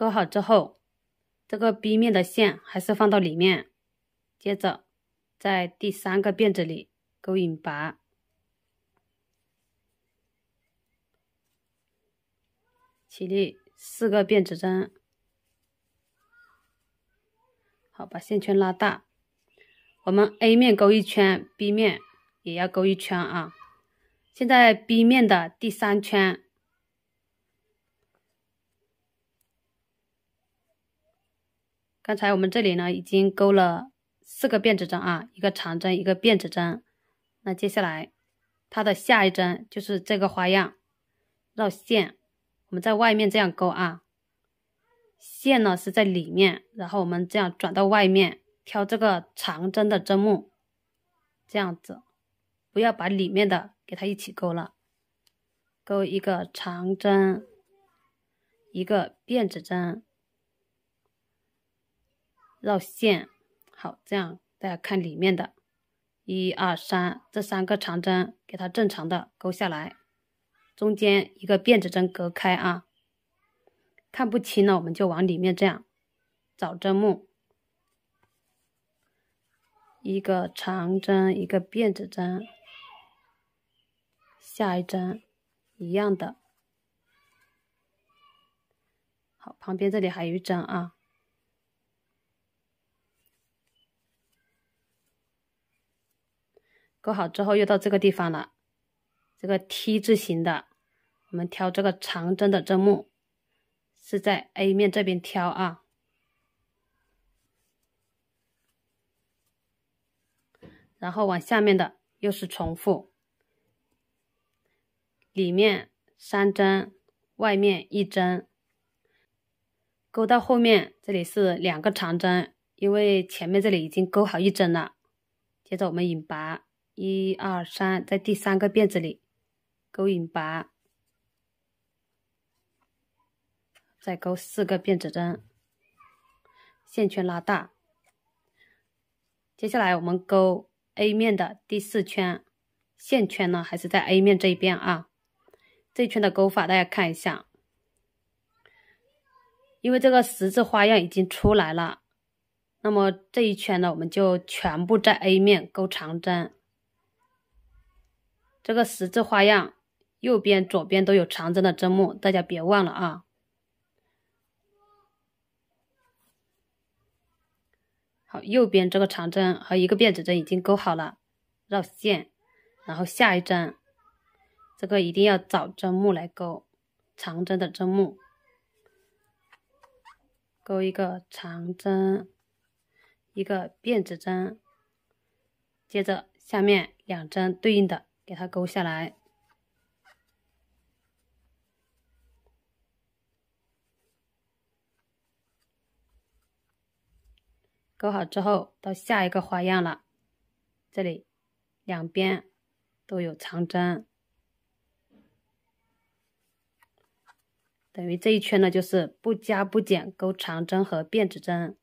钩好之后，这个 B 面的线还是放到里面，接着在第三个辫子里钩引拔，起立四个辫子针，好把线圈拉大。我们 A 面钩一圈，B 面也要钩一圈啊。现在 B 面的第三圈。刚才我们这里呢已经勾了四个辫子针啊，一个长针，一个辫子针。那接下来它的下一针就是这个花样，绕线，我们在外面这样勾啊，线呢是在里面，然后我们这样转到外面，挑这个长针的针目，这样子，不要把里面的给它一起勾了，勾一个长针，一个辫子针。绕线，好，这样大家看里面的，一、二、三，这三个长针给它正常的勾下来，中间一个辫子针隔开啊，看不清了，我们就往里面这样找针目，一个长针，一个辫子针，下一针一样的，好，旁边这里还有一针啊。钩好之后又到这个地方了，这个 T 字形的，我们挑这个长针的针目是在 A 面这边挑啊，然后往下面的又是重复，里面三针，外面一针，钩到后面这里是两个长针，因为前面这里已经钩好一针了，接着我们引拔。一二三，在第三个辫子里勾引拔，再勾四个辫子针，线圈拉大。接下来我们勾 A 面的第四圈，线圈呢还是在 A 面这一边啊？这一圈的钩法大家看一下，因为这个十字花样已经出来了，那么这一圈呢我们就全部在 A 面钩长针。这个十字花样，右边、左边都有长针的针目，大家别忘了啊。好，右边这个长针和一个辫子针已经钩好了，绕线，然后下一针，这个一定要找针目来钩，长针的针目，钩一个长针，一个辫子针，接着下面两针对应的。给它勾下来，勾好之后到下一个花样了。这里两边都有长针，等于这一圈呢就是不加不减，勾长针和辫子针。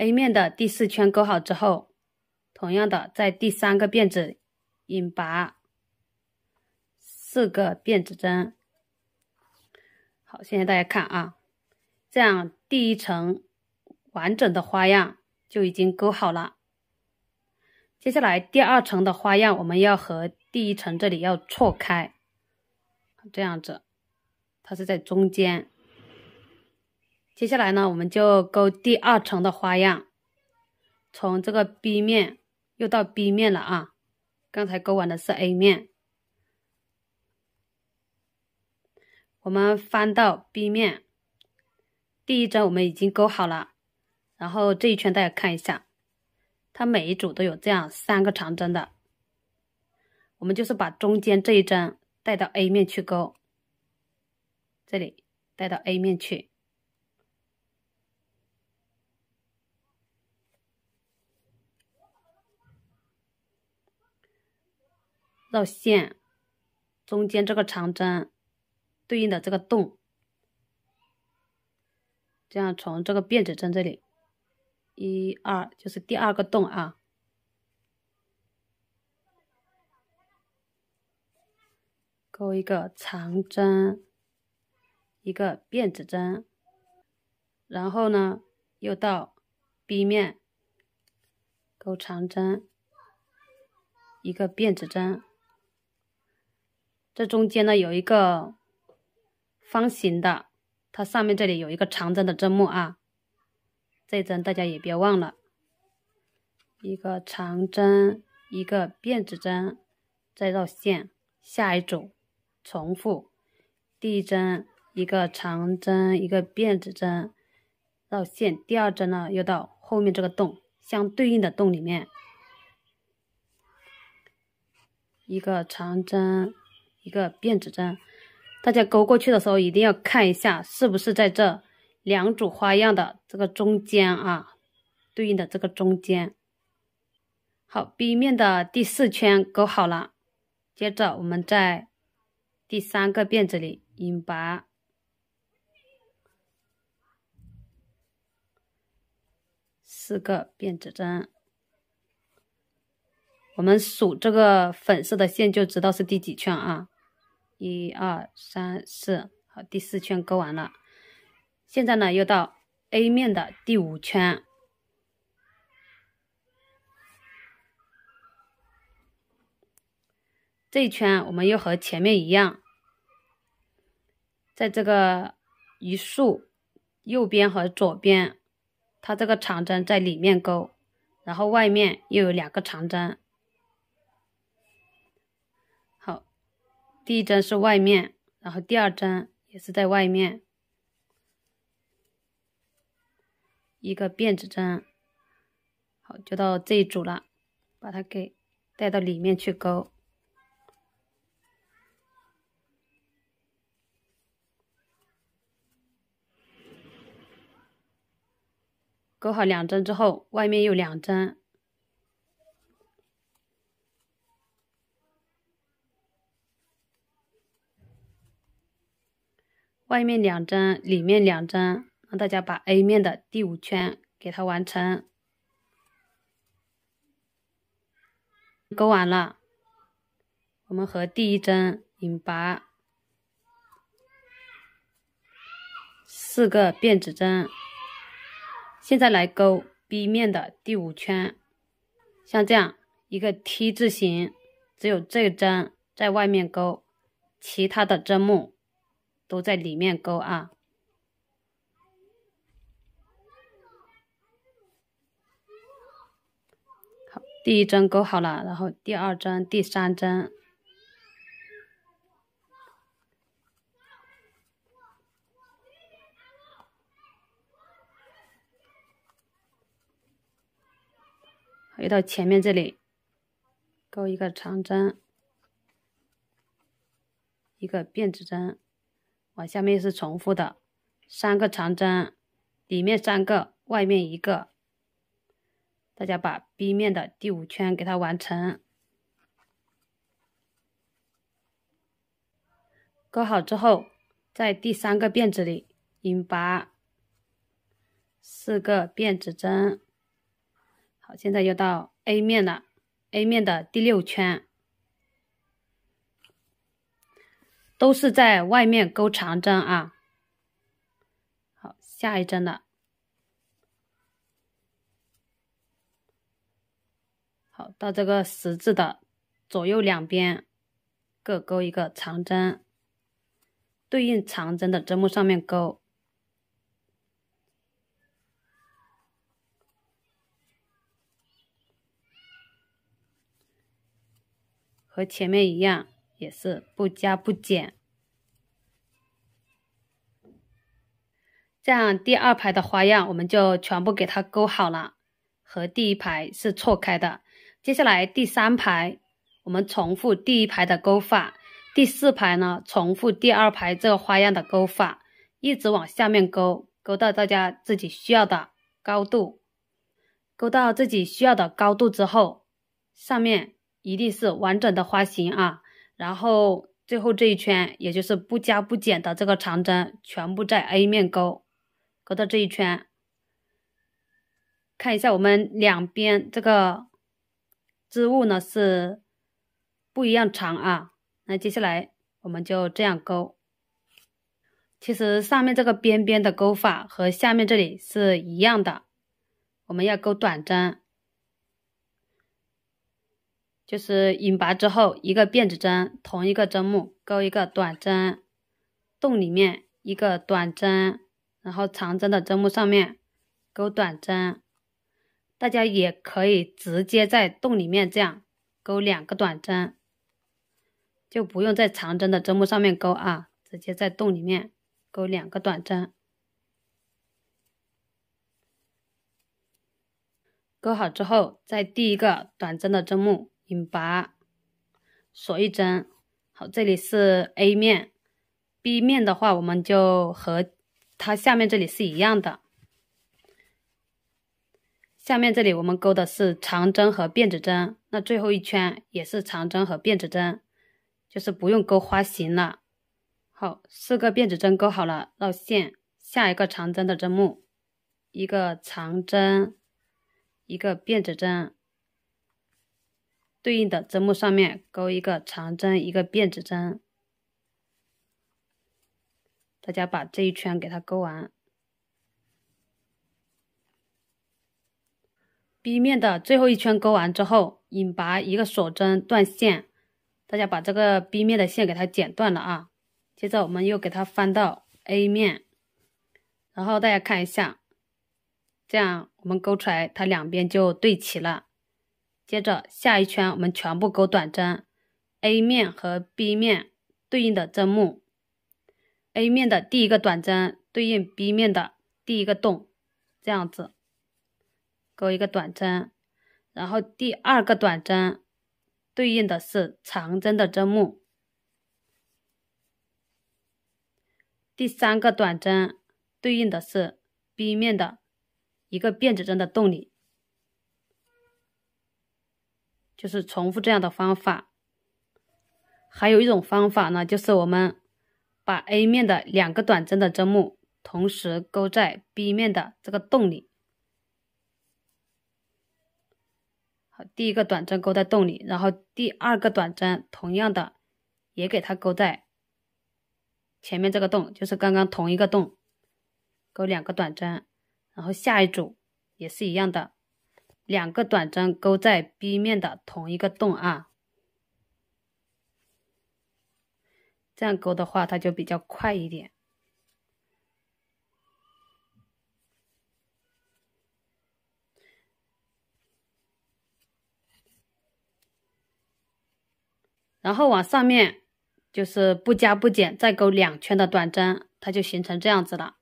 A 面的第四圈钩好之后，同样的，在第三个辫子引拔四个辫子针。好，现在大家看啊，这样第一层完整的花样就已经钩好了。接下来第二层的花样，我们要和第一层这里要错开，这样子，它是在中间。接下来呢，我们就钩第二层的花样，从这个 B 面又到 B 面了啊！刚才钩完的是 A 面，我们翻到 B 面，第一针我们已经钩好了，然后这一圈大家看一下，它每一组都有这样三个长针的，我们就是把中间这一针带到 A 面去钩，这里带到 A 面去。绕线，中间这个长针对应的这个洞，这样从这个辫子针这里，一二就是第二个洞啊，钩一个长针，一个辫子针，然后呢又到 B 面钩长针，一个辫子针。这中间呢有一个方形的，它上面这里有一个长针的针目啊，这针大家也别忘了，一个长针，一个辫子针，再绕线。下一组重复第一针，一个长针，一个辫子针，绕线。第二针呢，又到后面这个洞相对应的洞里面，一个长针。一个辫子针，大家勾过去的时候一定要看一下是不是在这两组花样的这个中间啊，对应的这个中间。好，B 面的第四圈勾好了，接着我们在第三个辫子里引拔四个辫子针，我们数这个粉色的线就知道是第几圈啊。一二三四，好，第四圈钩完了。现在呢，又到 A 面的第五圈，这一圈我们又和前面一样，在这个一竖右边和左边，它这个长针在里面钩，然后外面又有两个长针。第一针是外面，然后第二针也是在外面，一个辫子针，好，就到这一组了，把它给带到里面去钩，钩好两针之后，外面又两针。外面两针，里面两针，让大家把 A 面的第五圈给它完成，钩完了，我们和第一针引拔，四个辫子针，现在来钩 B 面的第五圈，像这样一个 T 字形，只有这针在外面钩，其他的针目。都在里面钩啊！好，第一针钩好了，然后第二针、第三针，回到前面这里，钩一个长针，一个辫子针。往下面是重复的，三个长针，里面三个，外面一个。大家把 B 面的第五圈给它完成，钩好之后，在第三个辫子里引拔四个辫子针。好，现在又到 A 面了，A 面的第六圈。都是在外面勾长针啊，好，下一针了，好，到这个十字的左右两边各勾一个长针，对应长针的针目上面勾，和前面一样。也是不加不减，这样第二排的花样我们就全部给它钩好了，和第一排是错开的。接下来第三排我们重复第一排的钩法，第四排呢重复第二排这个花样的钩法，一直往下面钩，钩到大家自己需要的高度，钩到自己需要的高度之后，上面一定是完整的花型啊。然后最后这一圈，也就是不加不减的这个长针，全部在 A 面钩，钩到这一圈，看一下我们两边这个织物呢是不一样长啊。那接下来我们就这样钩。其实上面这个边边的钩法和下面这里是一样的，我们要钩短针。就是引拔之后，一个辫子针，同一个针目勾一个短针，洞里面一个短针，然后长针的针目上面勾短针。大家也可以直接在洞里面这样勾两个短针，就不用在长针的针目上面勾啊，直接在洞里面勾两个短针。勾好之后，在第一个短针的针目。引拔，锁一针，好，这里是 A 面，B 面的话，我们就和它下面这里是一样的。下面这里我们钩的是长针和辫子针，那最后一圈也是长针和辫子针，就是不用钩花形了。好，四个辫子针钩好了，绕线，下一个长针的针目，一个长针，一个辫子针。对应的针目上面钩一个长针，一个辫子针，大家把这一圈给它钩完。B 面的最后一圈钩完之后，引拔一个锁针断线，大家把这个 B 面的线给它剪断了啊。接着我们又给它翻到 A 面，然后大家看一下，这样我们钩出来它两边就对齐了。接着下一圈我们全部钩短针，A 面和 B 面对应的针目，A 面的第一个短针对应 B 面的第一个洞，这样子钩一个短针，然后第二个短针对应的是长针的针目，第三个短针对应的是 B 面的一个辫子针的洞里。就是重复这样的方法，还有一种方法呢，就是我们把 A 面的两个短针的针目同时勾在 B 面的这个洞里。好，第一个短针勾在洞里，然后第二个短针同样的也给它勾在前面这个洞，就是刚刚同一个洞勾两个短针，然后下一组也是一样的。两个短针钩在 B 面的同一个洞啊，这样钩的话，它就比较快一点。然后往上面，就是不加不减，再钩两圈的短针，它就形成这样子了。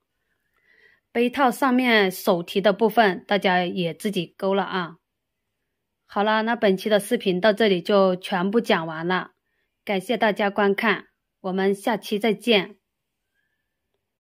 杯套上面手提的部分，大家也自己勾了啊。好了，那本期的视频到这里就全部讲完了，感谢大家观看，我们下期再见。